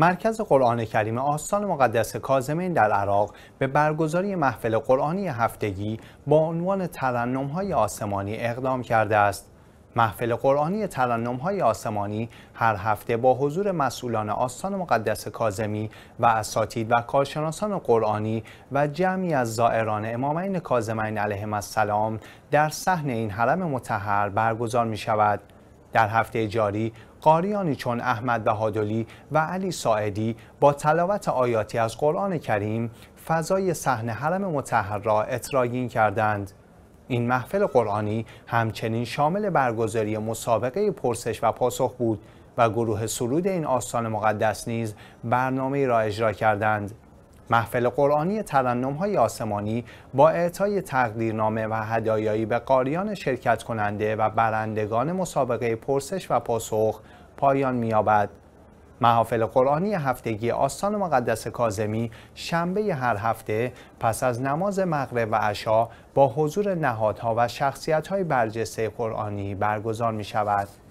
مرکز قرآن کریم آستان مقدس کازمین در عراق به برگزاری محفل قرآنی هفتگی با عنوان های آسمانی اقدام کرده است. محفل قرآنی ترنم های آسمانی هر هفته با حضور مسئولان آستان مقدس کازمی و اساتید و کارشناسان قرآنی و جمعی از زائران امامین کازمین علیهم السلام در صحن این حرم متحر برگزار می شود. در هفته جاری قاریانی چون احمد بهادلی و علی ساعدی با تلاوت آیاتی از قرآن کریم فضای صحنه حرم متحر را اطراگین کردند. این محفل قرآنی همچنین شامل برگزاری مسابقه پرسش و پاسخ بود و گروه سرود این آستان مقدس نیز برنامه را اجرا کردند. محفل قرآنی ترنم های آسمانی با اعطای تقدیرنامه و هدایایی به قاریان شرکت کننده و برندگان مسابقه پرسش و پاسخ پایان می‌یابد. محافل قرآنی هفتگی آستان مقدس کازمی شنبه هر هفته پس از نماز مغرب و عشا با حضور نهادها و شخصیت‌های برجسته قرآنی برگزار می شود.